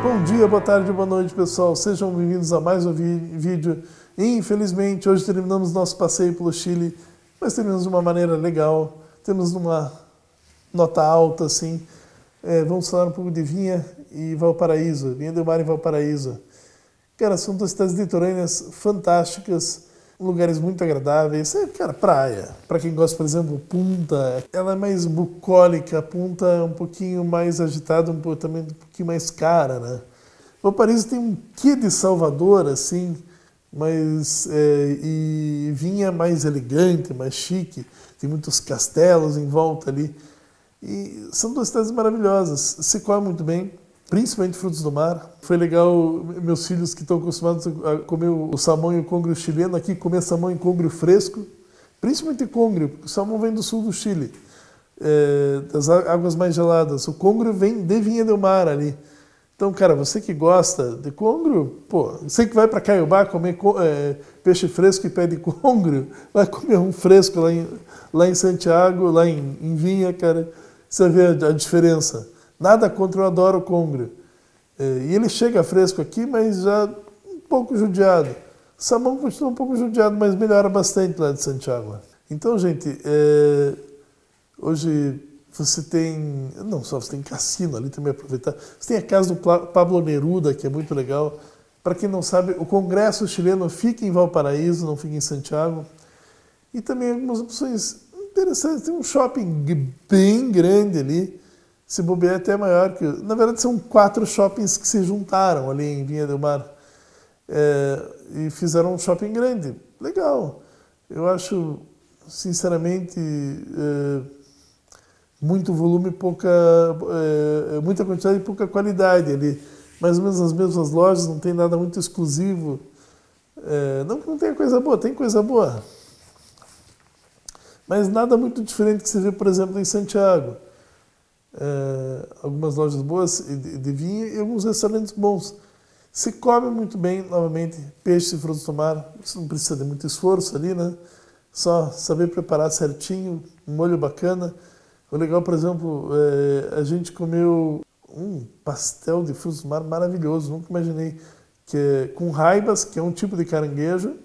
Bom dia, boa tarde, boa noite, pessoal. Sejam bem-vindos a mais um vídeo. Infelizmente, hoje terminamos nosso passeio pelo Chile, mas terminamos de uma maneira legal. Temos uma nota alta, assim. É, vamos falar um pouco de Vinha e Valparaíso, Vinha do Mar e Valparaíso. Cara, são duas cidades litorâneas fantásticas, lugares muito agradáveis. É, cara, praia. Para quem gosta, por exemplo, Punta, ela é mais bucólica, Punta é um pouquinho mais agitada, um, também um pouquinho mais cara, né? O Paris tem um quê de Salvador, assim, mas é, e vinha mais elegante, mais chique. Tem muitos castelos em volta ali. E são duas cidades maravilhosas. Se come muito bem, principalmente frutos do mar. Foi legal, meus filhos que estão acostumados a comer o salmão e o congrio chileno, aqui comer salmão e congrio fresco, principalmente congrio, porque o salmão vem do sul do Chile, é, das águas mais geladas. O congrio vem de Vinha do Mar ali. Então, cara, você que gosta de congrio, pô, você que vai para Caiobá comer é, peixe fresco e pede congrio, vai comer um fresco lá em, lá em Santiago, lá em, em Vinha, cara, você vê a, a diferença. Nada contra eu Adoro o Congre. É, e ele chega fresco aqui, mas já um pouco judiado. Samão continua um pouco judiado, mas melhora bastante lá de Santiago. Então, gente, é... hoje você tem, não só, você tem cassino ali também aproveitar. Você tem a casa do Pablo Neruda, que é muito legal. Para quem não sabe, o Congresso chileno fica em Valparaíso, não fica em Santiago. E também algumas opções interessantes. Tem um shopping bem grande ali, se bobear é até maior que. Na verdade, são quatro shoppings que se juntaram ali em Vinha do Mar é, e fizeram um shopping grande. Legal. Eu acho, sinceramente, é, muito volume, pouca, é, muita quantidade e pouca qualidade ali. Mais ou menos as mesmas lojas, não tem nada muito exclusivo. não que não tenha coisa boa, tem coisa boa. Mas nada muito diferente que se vê, por exemplo, em Santiago eh, algumas lojas boas de, de, vinho e alguns restaurantes bons. Se come muito bem, novamente, peixe e frutos do mar, você não precisa de muito esforço ali, né? Só saber preparar certinho, um molho bacana. O legal, por exemplo, é, a gente comeu um pastel de frutos do mar maravilhoso, nunca imaginei, que é com raibas, que é um tipo de caranguejo,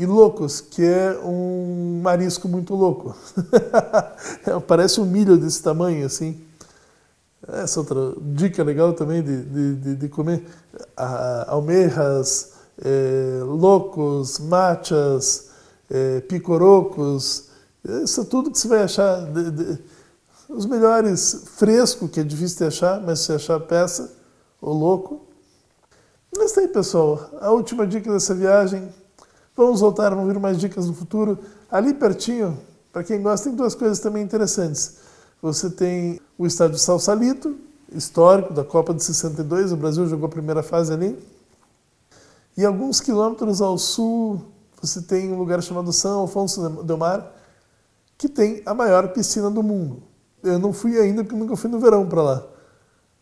e loucos, que é um marisco muito louco. Parece um milho desse tamanho, assim. Essa outra dica legal também de, de, de comer ah, almejas, é, loucos, machas, é, picorocos, isso é tudo que você vai achar. De, de, os melhores, fresco, que é difícil de achar, mas se achar peça, ou louco. Mas tá aí, pessoal. A última dica dessa viagem, Vamos voltar, vamos ouvir mais dicas no futuro. Ali pertinho, para quem gosta, tem duas coisas também interessantes. Você tem o estádio Salsalito, histórico da Copa de 62, o Brasil jogou a primeira fase ali. E alguns quilômetros ao sul, você tem um lugar chamado São Afonso del Mar, que tem a maior piscina do mundo. Eu não fui ainda porque nunca fui no verão para lá.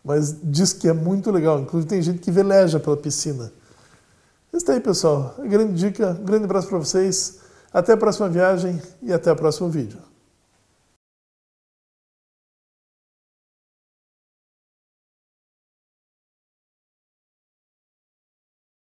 Mas diz que é muito legal. Inclusive tem gente que veleja pela piscina. Está é isso aí, pessoal. Grande dica, grande abraço para vocês. Até a próxima viagem e até o próximo vídeo.